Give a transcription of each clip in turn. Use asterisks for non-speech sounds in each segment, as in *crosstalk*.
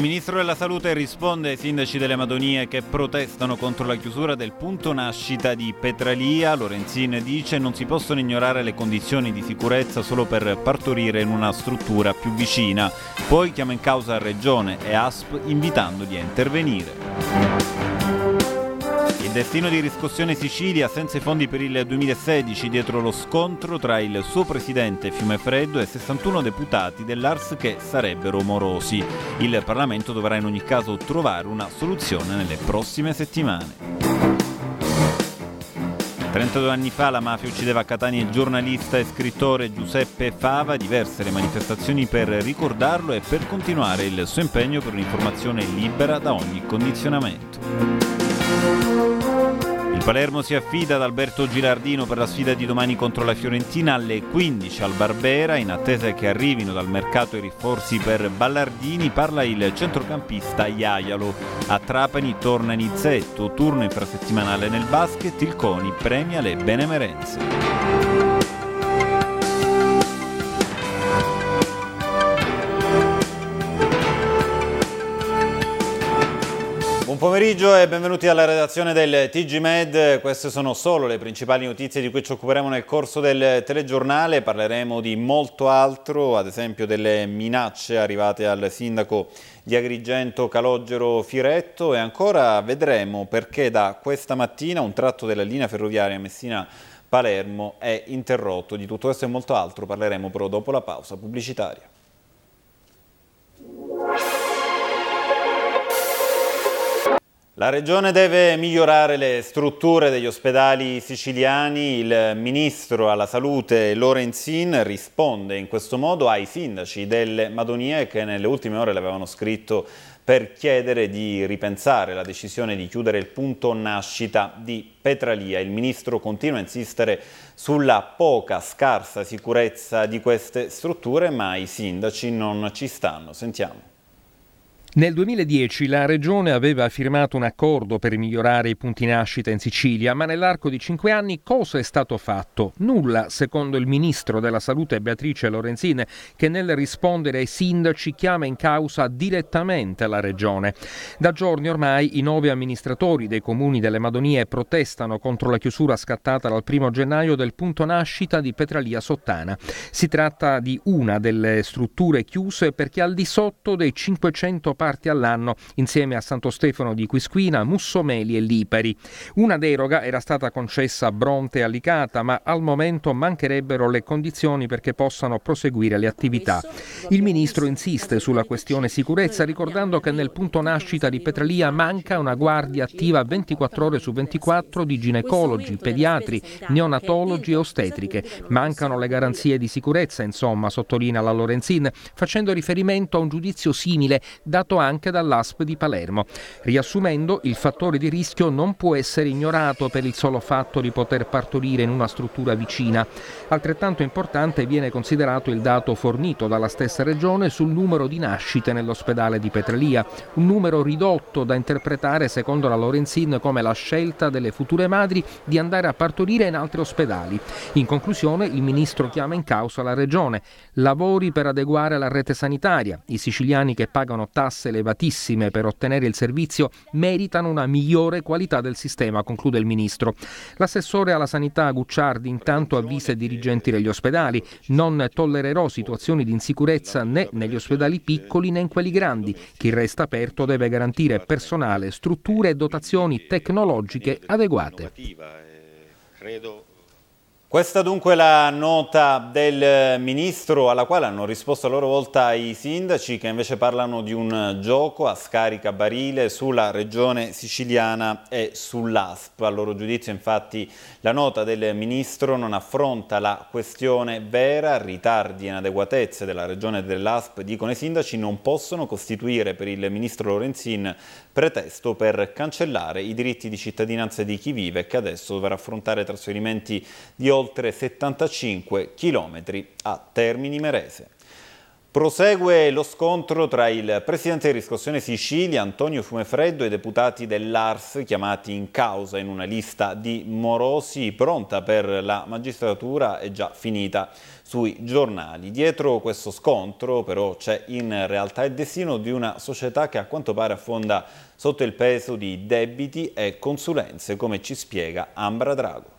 Il ministro della Salute risponde ai sindaci delle Madonie che protestano contro la chiusura del punto nascita di Petralia. Lorenzin dice non si possono ignorare le condizioni di sicurezza solo per partorire in una struttura più vicina. Poi chiama in causa Regione e ASP invitandoli a intervenire. Il destino di Riscossione Sicilia senza i fondi per il 2016 dietro lo scontro tra il suo presidente Fiumefreddo e 61 deputati dell'Ars che sarebbero morosi. Il Parlamento dovrà in ogni caso trovare una soluzione nelle prossime settimane. 32 anni fa la mafia uccideva a Catania il giornalista e scrittore Giuseppe Fava, diverse le manifestazioni per ricordarlo e per continuare il suo impegno per un'informazione libera da ogni condizionamento. Palermo si affida ad Alberto Girardino per la sfida di domani contro la Fiorentina alle 15 al Barbera. In attesa che arrivino dal mercato i rinforzi per Ballardini, parla il centrocampista Iaialo. A Trapani torna Nizzetto, turno infrasettimanale nel basket, il CONI premia le benemerenze. Buon pomeriggio e benvenuti alla redazione del TG Med. Queste sono solo le principali notizie di cui ci occuperemo nel corso del telegiornale. Parleremo di molto altro, ad esempio delle minacce arrivate al sindaco di Agrigento Calogero Firetto e ancora vedremo perché da questa mattina un tratto della linea ferroviaria Messina Palermo è interrotto. Di tutto questo e molto altro parleremo però dopo la pausa pubblicitaria. La Regione deve migliorare le strutture degli ospedali siciliani. Il Ministro alla Salute Lorenzin risponde in questo modo ai sindaci delle Madonie che nelle ultime ore le avevano scritto per chiedere di ripensare la decisione di chiudere il punto nascita di Petralia. Il ministro continua a insistere sulla poca, scarsa sicurezza di queste strutture, ma i sindaci non ci stanno. Sentiamo. Nel 2010 la Regione aveva firmato un accordo per migliorare i punti nascita in Sicilia, ma nell'arco di cinque anni cosa è stato fatto? Nulla, secondo il Ministro della Salute Beatrice Lorenzine, che nel rispondere ai sindaci chiama in causa direttamente la Regione. Da giorni ormai i nove amministratori dei comuni delle Madonie protestano contro la chiusura scattata dal 1 gennaio del punto nascita di Petralia Sottana. Si tratta di una delle strutture chiuse perché al di sotto dei 500 parti parti all'anno insieme a Santo Stefano di Quisquina, Mussomeli e Lipari. Una deroga era stata concessa a Bronte e Alicata, ma al momento mancherebbero le condizioni perché possano proseguire le attività. Il ministro insiste sulla questione sicurezza ricordando che nel punto nascita di Petralia manca una guardia attiva 24 ore su 24 di ginecologi, pediatri, neonatologi e ostetriche. Mancano le garanzie di sicurezza, insomma, sottolinea la Lorenzin, facendo riferimento a un giudizio simile dato indicato anche dall'ASP di Palermo. Riassumendo, il fattore di rischio non può essere ignorato per il solo fatto di poter partorire in una struttura vicina. Altrettanto importante viene considerato il dato fornito dalla stessa regione sul numero di nascite nell'ospedale di Petralia, un numero ridotto da interpretare secondo la Lorenzin come la scelta delle future madri di andare a partorire in altri ospedali. In conclusione il ministro chiama in causa la regione, lavori per adeguare la rete sanitaria, i siciliani che pagano tasse tasse elevatissime per ottenere il servizio meritano una migliore qualità del sistema, conclude il ministro. L'assessore alla sanità Gucciardi intanto avvisa i dirigenti degli ospedali, non tollererò situazioni di insicurezza né negli ospedali piccoli né in quelli grandi. Chi resta aperto deve garantire personale, strutture e dotazioni tecnologiche adeguate. Eh, credo questa dunque è la nota del ministro alla quale hanno risposto a loro volta i sindaci che invece parlano di un gioco a scarica barile sulla regione siciliana e sull'ASP. A loro giudizio infatti la nota del ministro non affronta la questione vera, ritardi e inadeguatezze della regione dell'ASP, dicono i sindaci, non possono costituire per il ministro Lorenzin pretesto per cancellare i diritti di cittadinanza di chi vive e che adesso dovrà affrontare trasferimenti di oltre 75 km a Termini Merese. Prosegue lo scontro tra il presidente di Riscossione Sicilia, Antonio Fumefreddo, e i deputati dell'ARS chiamati in causa in una lista di morosi pronta per la magistratura e già finita sui giornali. Dietro questo scontro però c'è in realtà il destino di una società che a quanto pare affonda sotto il peso di debiti e consulenze, come ci spiega Ambra Drago.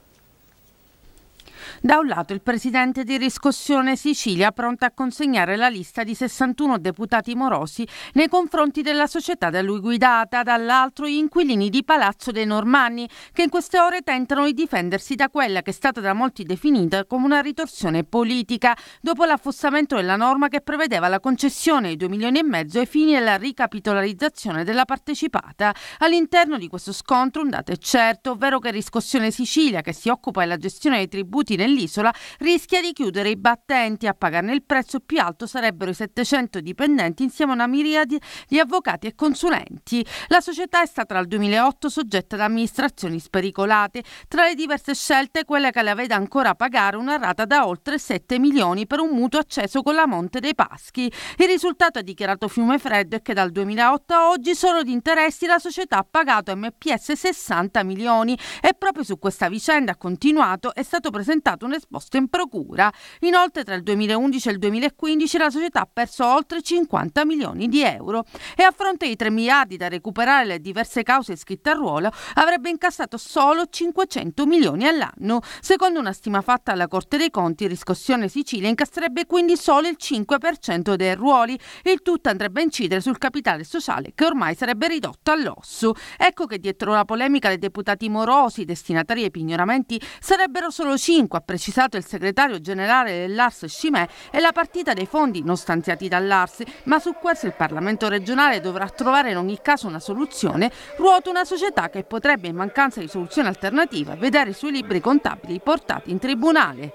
Da un lato il presidente di Riscossione Sicilia pronto a consegnare la lista di 61 deputati morosi nei confronti della società da lui guidata, dall'altro gli inquilini di Palazzo dei Normanni che in queste ore tentano di difendersi da quella che è stata da molti definita come una ritorsione politica dopo l'affossamento della norma che prevedeva la concessione di 2 milioni e mezzo ai fini della ricapitolarizzazione della partecipata. All'interno di questo scontro un dato è certo, ovvero che Riscossione Sicilia, che si occupa della gestione dei tributi nel nell'isola, rischia di chiudere i battenti. A pagarne il prezzo più alto sarebbero i 700 dipendenti insieme a una miriade di avvocati e consulenti. La società è stata dal 2008 soggetta ad amministrazioni spericolate. Tra le diverse scelte, quella che la vede ancora pagare una rata da oltre 7 milioni per un mutuo acceso con la Monte dei Paschi. Il risultato, è dichiarato fiume freddo è che dal 2008 a oggi solo di interessi la società ha pagato MPS 60 milioni e proprio su questa vicenda ha continuato è stato presentato stato esposto in procura. Inoltre tra il 2011 e il 2015 la società ha perso oltre 50 milioni di euro e a fronte dei 3 miliardi da recuperare le diverse cause iscritte a ruolo avrebbe incassato solo 500 milioni all'anno. Secondo una stima fatta alla Corte dei Conti, Riscossione Sicilia incasserebbe quindi solo il 5% dei ruoli. Il tutto andrebbe a incidere sul capitale sociale che ormai sarebbe ridotto all'osso. Ecco che dietro la polemica dei deputati morosi destinatari ai pignoramenti sarebbero solo 5 a precisato il segretario generale dell'Ars Scimè, è la partita dei fondi non stanziati dall'Ars, ma su questo il Parlamento regionale dovrà trovare in ogni caso una soluzione, ruota una società che potrebbe in mancanza di soluzione alternativa vedere i suoi libri contabili portati in tribunale.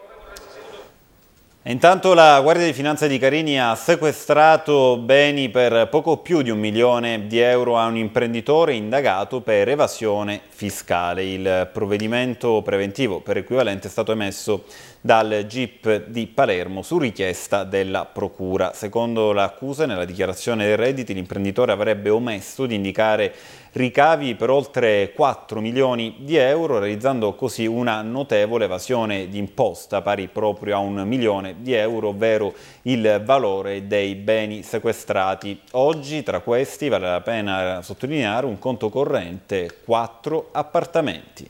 Intanto la Guardia di Finanza di Carini ha sequestrato beni per poco più di un milione di euro a un imprenditore indagato per evasione fiscale. Il provvedimento preventivo per equivalente è stato emesso dal GIP di Palermo su richiesta della Procura. Secondo l'accusa, nella dichiarazione dei redditi l'imprenditore avrebbe omesso di indicare ricavi per oltre 4 milioni di euro, realizzando così una notevole evasione di imposta pari proprio a un milione di euro, ovvero il valore dei beni sequestrati. Oggi tra questi vale la pena sottolineare un conto corrente 4 appartamenti.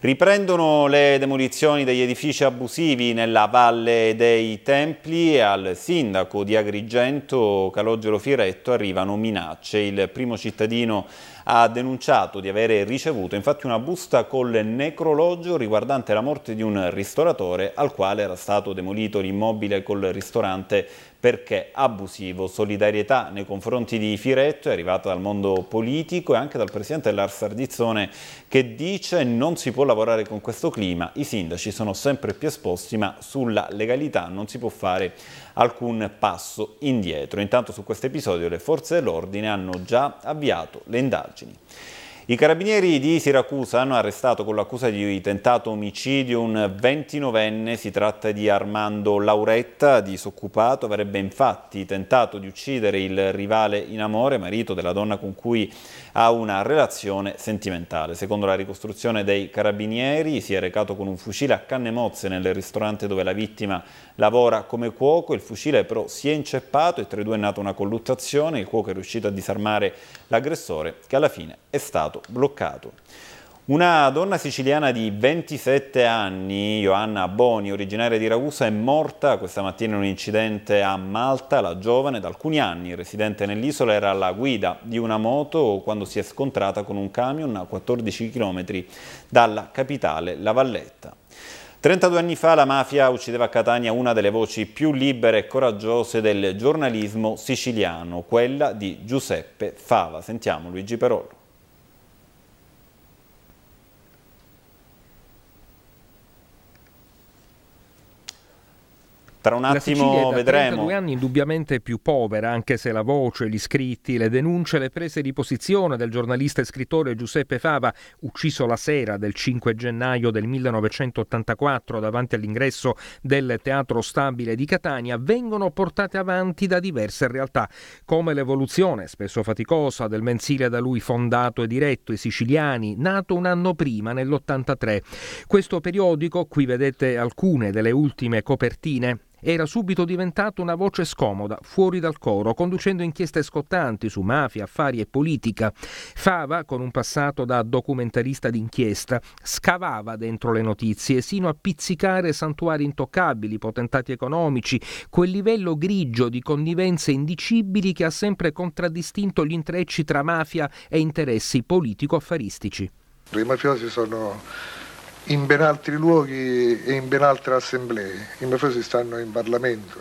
Riprendono le demolizioni degli edifici abusivi nella Valle dei Templi e al sindaco di Agrigento Calogero Firetto arrivano minacce. Il primo cittadino ha denunciato di avere ricevuto infatti una busta col necrologio riguardante la morte di un ristoratore al quale era stato demolito l'immobile col ristorante perché abusivo. Solidarietà nei confronti di Firetto è arrivata dal mondo politico e anche dal presidente Lars Ardizzone che dice non si può lavorare con questo clima, i sindaci sono sempre più esposti ma sulla legalità non si può fare alcun passo indietro. Intanto su questo episodio le forze dell'ordine hanno già avviato le indagini. I carabinieri di Siracusa hanno arrestato con l'accusa di tentato omicidio un 29enne, si tratta di Armando Lauretta, disoccupato, avrebbe infatti tentato di uccidere il rivale in amore, marito della donna con cui ha una relazione sentimentale. Secondo la ricostruzione dei carabinieri si è recato con un fucile a canne mozze nel ristorante dove la vittima lavora come cuoco, il fucile però si è inceppato e tra i due è nata una colluttazione, il cuoco è riuscito a disarmare l'aggressore che alla fine è stato bloccato. Una donna siciliana di 27 anni, Ioanna Boni, originaria di Ragusa, è morta questa mattina in un incidente a Malta. La giovane, da alcuni anni residente nell'isola, era alla guida di una moto quando si è scontrata con un camion a 14 km dalla capitale, La Valletta. 32 anni fa la mafia uccideva a Catania una delle voci più libere e coraggiose del giornalismo siciliano, quella di Giuseppe Fava. Sentiamo Luigi Perollo. Tra un attimo vedremo. Due anni indubbiamente più povera, anche se la voce, gli scritti, le denunce, le prese di posizione del giornalista e scrittore Giuseppe Fava, ucciso la sera del 5 gennaio del 1984 davanti all'ingresso del Teatro Stabile di Catania, vengono portate avanti da diverse realtà, come l'evoluzione, spesso faticosa, del mensile da lui fondato e diretto, I Siciliani, nato un anno prima, nell'83. Questo periodico, qui vedete alcune delle ultime copertine, era subito diventato una voce scomoda, fuori dal coro, conducendo inchieste scottanti su mafia, affari e politica. Fava, con un passato da documentarista d'inchiesta, scavava dentro le notizie, sino a pizzicare santuari intoccabili, potentati economici, quel livello grigio di connivenze indicibili che ha sempre contraddistinto gli intrecci tra mafia e interessi politico-affaristici. I mafiosi sono in ben altri luoghi e in ben altre assemblee. I mafiosi stanno in Parlamento,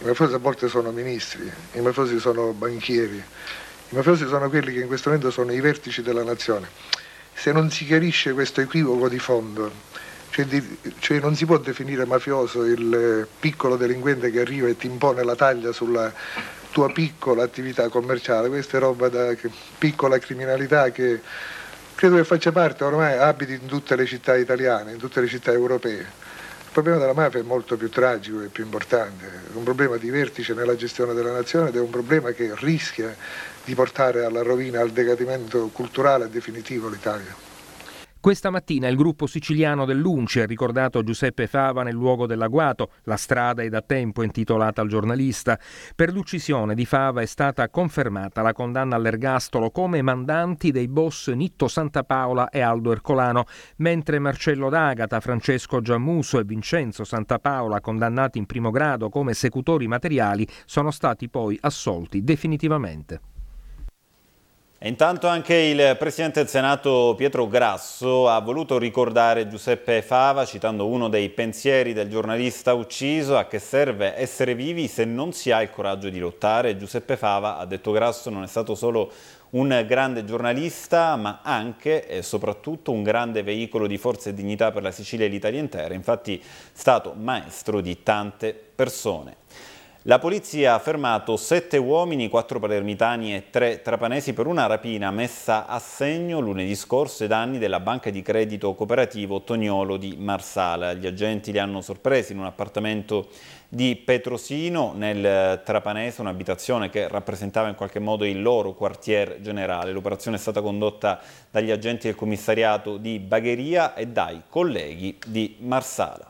i mafiosi a volte sono ministri, i mafiosi sono banchieri, i mafiosi sono quelli che in questo momento sono i vertici della nazione. Se non si chiarisce questo equivoco di fondo, cioè, di, cioè non si può definire mafioso il eh, piccolo delinquente che arriva e ti impone la taglia sulla tua piccola attività commerciale, questa è roba da piccola criminalità che credo che faccia parte ormai abiti in tutte le città italiane, in tutte le città europee. Il problema della mafia è molto più tragico e più importante, è un problema di vertice nella gestione della nazione ed è un problema che rischia di portare alla rovina, al decadimento culturale definitivo l'Italia. Questa mattina il gruppo siciliano dell'Unce ha ricordato Giuseppe Fava nel luogo dell'agguato, la strada è da tempo intitolata al giornalista. Per l'uccisione di Fava è stata confermata la condanna all'ergastolo come mandanti dei boss Nitto Santapaola e Aldo Ercolano, mentre Marcello D'Agata, Francesco Giammuso e Vincenzo Santapaola, condannati in primo grado come esecutori materiali, sono stati poi assolti definitivamente intanto anche il Presidente del Senato Pietro Grasso ha voluto ricordare Giuseppe Fava citando uno dei pensieri del giornalista ucciso a che serve essere vivi se non si ha il coraggio di lottare. Giuseppe Fava, ha detto Grasso, non è stato solo un grande giornalista ma anche e soprattutto un grande veicolo di forza e dignità per la Sicilia e l'Italia intera, infatti è stato maestro di tante persone. La polizia ha fermato sette uomini, quattro palermitani e tre trapanesi per una rapina messa a segno lunedì scorso ai danni della banca di credito cooperativo Tognolo di Marsala. Gli agenti li hanno sorpresi in un appartamento di Petrosino nel Trapanese, un'abitazione che rappresentava in qualche modo il loro quartier generale. L'operazione è stata condotta dagli agenti del commissariato di Bagheria e dai colleghi di Marsala.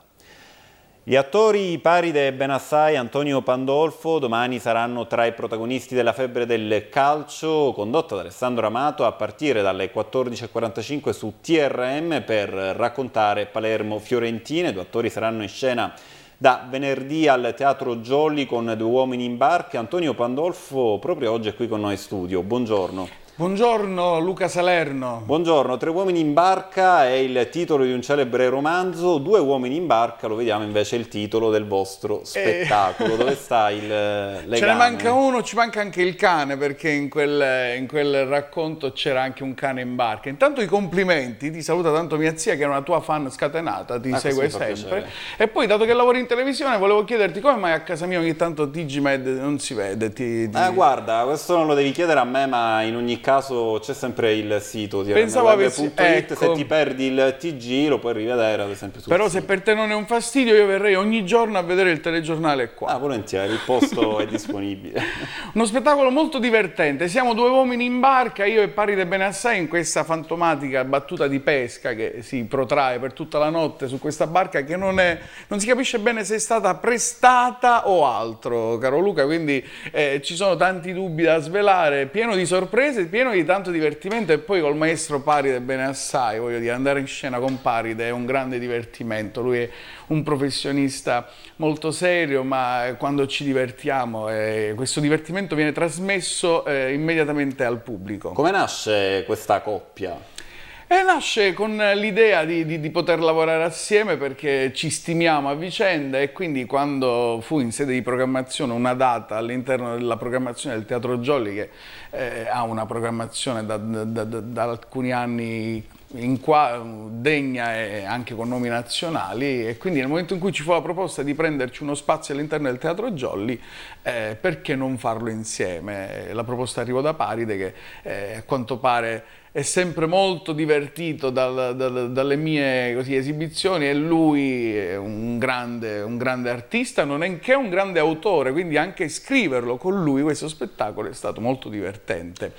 Gli attori Paride e Benassai Antonio Pandolfo domani saranno tra i protagonisti della febbre del calcio condotta da Alessandro Amato a partire dalle 14.45 su TRM per raccontare Palermo Fiorentina. I due attori saranno in scena da venerdì al Teatro Jolly con Due uomini in barca. Antonio Pandolfo proprio oggi è qui con noi in studio. Buongiorno. Buongiorno Luca Salerno. Buongiorno, Tre uomini in barca è il titolo di un celebre romanzo, Due uomini in barca lo vediamo invece il titolo del vostro eh. spettacolo. E... Dove sta il eh, *laughs* legame? Ce ne manca uno, ci manca anche il cane perché in quel, in quel racconto c'era anche un cane in barca. Intanto i complimenti, ti saluta tanto mia zia che è una tua fan scatenata, ti ah, segue sempre. E poi dato che lavori in televisione volevo chiederti come mai a casa mia ogni tanto Digimed non si vede. Ti, ti... Ah, guarda, questo non lo devi chiedere a me ma in ogni caso c'è sempre il sito diagonalweb.it, ecco. se ti perdi il TG lo puoi rivedere ad esempio Però se per te non è un fastidio io verrei ogni giorno a vedere il telegiornale qua. Ah, volentieri, il posto *laughs* è disponibile. Uno spettacolo molto divertente, siamo due uomini in barca, io e Paride Benassai in questa fantomatica battuta di pesca che si protrae per tutta la notte su questa barca che non, è, non si capisce bene se è stata prestata o altro, caro Luca, quindi eh, ci sono tanti dubbi da svelare, pieno di sorprese pieno di tanto divertimento e poi col maestro Paride bene assai, voglio dire, andare in scena con Paride è un grande divertimento, lui è un professionista molto serio, ma quando ci divertiamo eh, questo divertimento viene trasmesso eh, immediatamente al pubblico. Come nasce questa coppia? E nasce con l'idea di, di, di, poter lavorare assieme perché ci stimiamo a vicenda e quindi quando fu in sede di programmazione una data all'interno della programmazione del Teatro Jolly che eh, ha una programmazione da, da, da, da alcuni anni Mm, degna e anche con nomi nazionali e quindi nel momento in cui ci fu la proposta di prenderci uno spazio all'interno del Teatro Jolly eh, perché non farlo insieme? Eh, la proposta arrivò da Paride che eh, a quanto pare è sempre molto divertito dal, dal, dalle mie così, esibizioni e lui è un grande, un grande artista, non è che un grande autore, quindi anche scriverlo con lui questo spettacolo è stato molto divertente.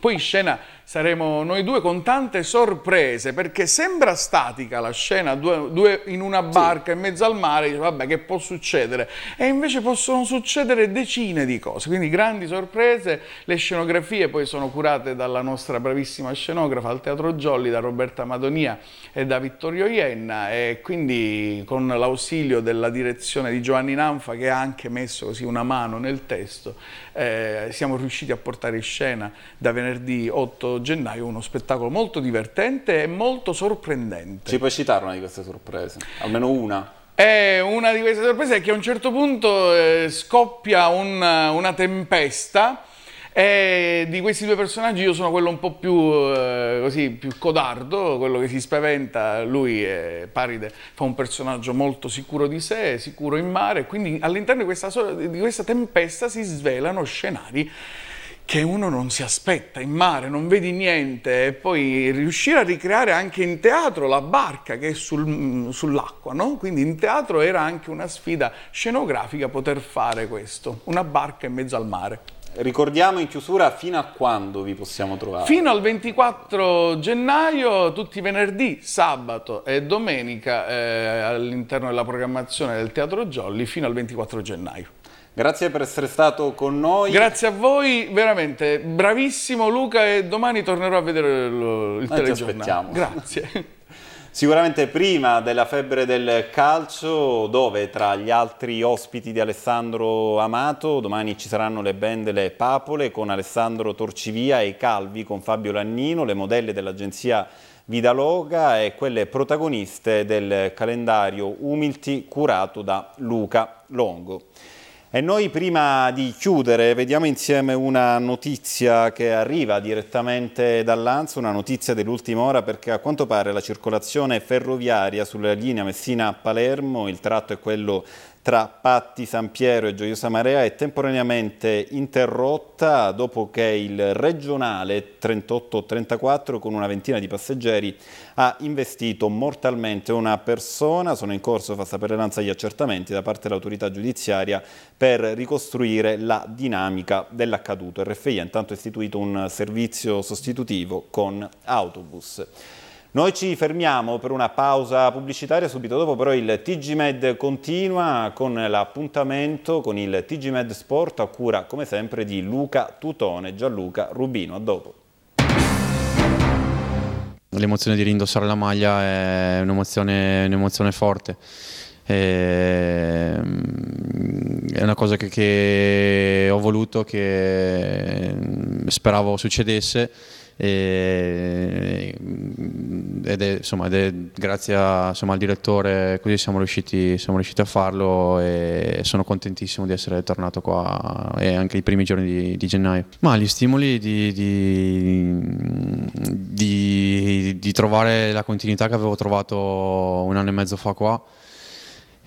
Poi in scena saremo noi due con tante sorprese, perché sembra statica la scena, due, due in una barca sì. in mezzo al mare, vabbè che può succedere? E invece possono succedere decine di cose, quindi grandi sorprese, le scenografie poi sono curate dalla nostra bravissima scenografa al Teatro Giolli, da Roberta Madonia e da Vittorio Ienna, e quindi con l'ausilio della direzione di Giovanni Nanfa che ha anche messo così una mano nel testo, eh, siamo riusciti a portare in scena da venerdì venerdì 8 gennaio uno spettacolo molto divertente e molto sorprendente. Ci puoi citare una di queste sorprese? Almeno una? Eh, una di queste sorprese è che a un certo punto eh, scoppia un, una tempesta e di questi due personaggi io sono quello un po' più, eh, così, più codardo, quello che si spaventa, lui è Paride, fa un personaggio molto sicuro di sé, sicuro in mare, quindi all'interno di questa, di questa tempesta si svelano scenari che uno non si aspetta in mare, non vedi niente, e poi riuscire a ricreare anche in teatro la barca che è sul, mm, sull'acqua, no? quindi in teatro era anche una sfida scenografica poter fare questo, una barca in mezzo al mare. Ricordiamo in chiusura fino a quando vi possiamo trovare. Fino al 24 gennaio, tutti i venerdì, sabato e domenica eh, all'interno della programmazione del Teatro Jolly fino al 24 gennaio. Grazie per essere stato con noi. Grazie a voi, veramente bravissimo Luca e domani tornerò a vedere il, il telegiornale. Grazie. Sicuramente prima della febbre del calcio, dove tra gli altri ospiti di Alessandro Amato, domani ci saranno le band Le Papole con Alessandro Torcivia e Calvi con Fabio Lannino, le modelle dell'agenzia Vidaloga e quelle protagoniste del calendario Umilti curato da Luca Longo. E noi prima di chiudere vediamo insieme una notizia che arriva direttamente dall'Anzo, una notizia dell'ultima ora perché a quanto pare la circolazione ferroviaria sulla linea Messina-Palermo, il tratto è quello tra Patti San Piero e Gioiosa Marea è temporaneamente interrotta dopo che il regionale 38-34 con una ventina di passeggeri ha investito mortalmente una persona. Sono in corso, fa sapere l'Anza, gli accertamenti da parte dell'autorità giudiziaria per ricostruire la dinamica dell'accaduto. RFI ha intanto istituito un servizio sostitutivo con autobus. Noi ci fermiamo per una pausa pubblicitaria, subito dopo però il TG Med continua con l'appuntamento con il TG Med Sport a cura come sempre di Luca Tutone, Gianluca Rubino. A dopo. L'emozione di rindossare la maglia è un'emozione un forte Ehm, è una cosa che, che ho voluto, che mm, speravo succedesse mm, ed è, insomma, ed è grazie a, insomma, al direttore così siamo riusciti, siamo riusciti, a farlo e sono contentissimo di essere tornato qua e anche i primi giorni di, di gennaio. Ma gli stimoli di, di, di, trovare la continuità che avevo trovato un anno e mezzo fa qua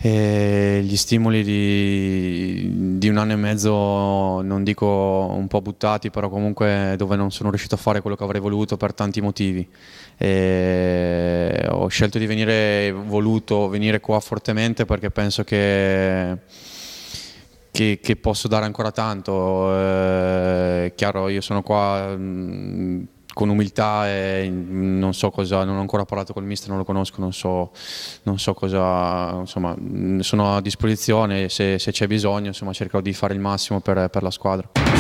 e gli stimoli di, di, un anno e mezzo, non dico un po' buttati, però comunque dove non sono riuscito a fare quello che avrei voluto per tanti motivi. E ho scelto di venire, voluto venire qua fortemente perché penso che, che, che posso dare ancora tanto. Eh, chiaro, io sono qua... Mh, con umiltà e non so cosa, non ho ancora parlato col mister, non lo conosco, non so, non so cosa, insomma sono a disposizione se, se c'è bisogno, insomma cercherò di fare il massimo per, per la squadra.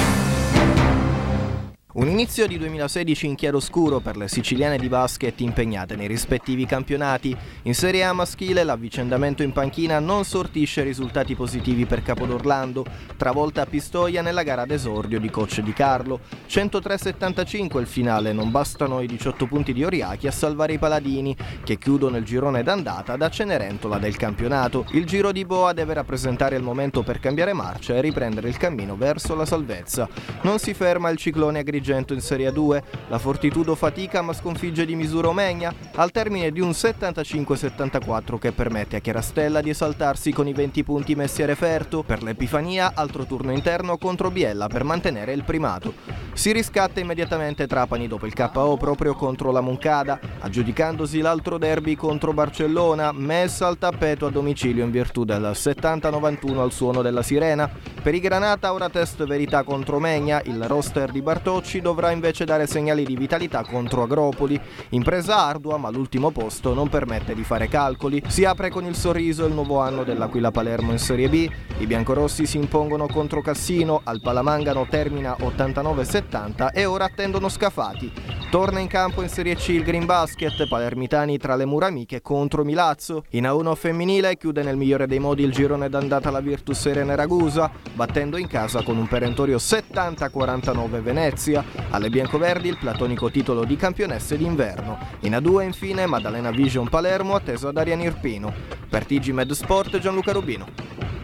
Un inizio di 2016 in chiaroscuro per le siciliane di basket impegnate nei rispettivi campionati. In Serie A maschile l'avvicendamento in panchina non sortisce risultati positivi per Capodorlando, travolta a Pistoia nella gara d'esordio di coach di Carlo. 103-75 il finale, non bastano i 18 punti di Oriachi a salvare i Paladini, che chiudono il girone d'andata da Cenerentola del campionato. Il giro di Boa deve rappresentare il momento per cambiare marcia e riprendere il cammino verso la salvezza. Non si ferma il ciclone agricolo Agrigento in Serie 2, la Fortitudo fatica ma sconfigge di misura Omegna al termine di un 75-74 che permette a Chiarastella di esaltarsi con i 20 punti messi a referto per l'Epifania, altro turno interno contro Biella per mantenere il primato. Si riscatta immediatamente Trapani dopo il KO proprio contro la Moncada, aggiudicandosi l'altro derby contro Barcellona, messa al tappeto a domicilio in virtù del 70-91 al suono della sirena. Per i Granata ora test verità contro Megna, il roster di Bartocci ci dovrà invece dare segnali di vitalità contro Agropoli. Impresa ardua, ma l'ultimo posto non permette di fare calcoli. Si apre con il sorriso il nuovo anno dell'Aquila Palermo in Serie B. I biancorossi si impongono contro Cassino, al Palamangano termina 89-70 e ora attendono Scafati. Torna in campo in Serie C il Green Basket, palermitani tra le mura amiche contro Milazzo. In A1 femminile chiude nel migliore dei modi il girone d'andata la Virtus Serena Ragusa, battendo in casa con un perentorio 70-49 Venezia. Lega. Alle biancoverdi il platonico titolo di campionesse d'inverno. In A2 infine Maddalena Vision Palermo atteso ad Arian Irpino. Per TG Med Sport Gianluca Rubino.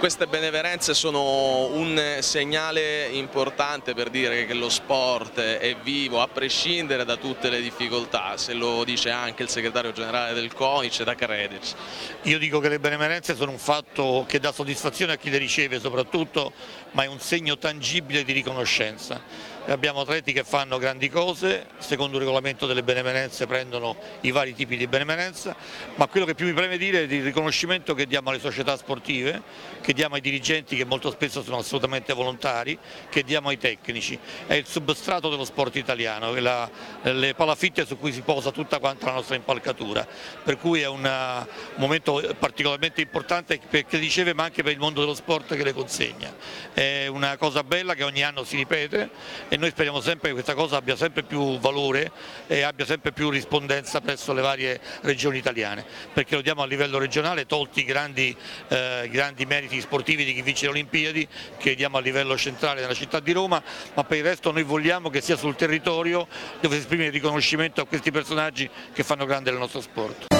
queste beneverenze sono un segnale importante per dire che lo sport è vivo a prescindere da tutte le difficoltà, se lo dice anche il segretario generale del CONIC da Credic. Io dico che le benemerenze sono un fatto che dà soddisfazione a chi le riceve soprattutto, ma è un segno tangibile di riconoscenza abbiamo atleti che fanno grandi cose, secondo il regolamento delle benemerenze prendono i vari tipi di benemerenza, ma quello che più mi preme dire è il riconoscimento che diamo alle società sportive, che diamo ai dirigenti che molto spesso sono assolutamente volontari, che diamo ai tecnici, è il substrato dello sport italiano, la, le palafitte su cui si posa tutta quanta la nostra impalcatura, per cui è una, un eh, momento particolarmente importante per chi riceve ma anche per il mondo dello sport che le consegna, è una cosa bella che ogni anno si ripete e noi speriamo sempre che questa cosa abbia sempre più valore e abbia sempre più rispondenza presso le varie regioni italiane, perché lo diamo a livello regionale, tolti i grandi, eh, grandi meriti sportivi di chi vince le Olimpiadi, che diamo a livello centrale nella città di Roma, ma per il resto noi vogliamo che sia sul territorio dove si esprime il riconoscimento a questi personaggi che fanno grande il nostro sport.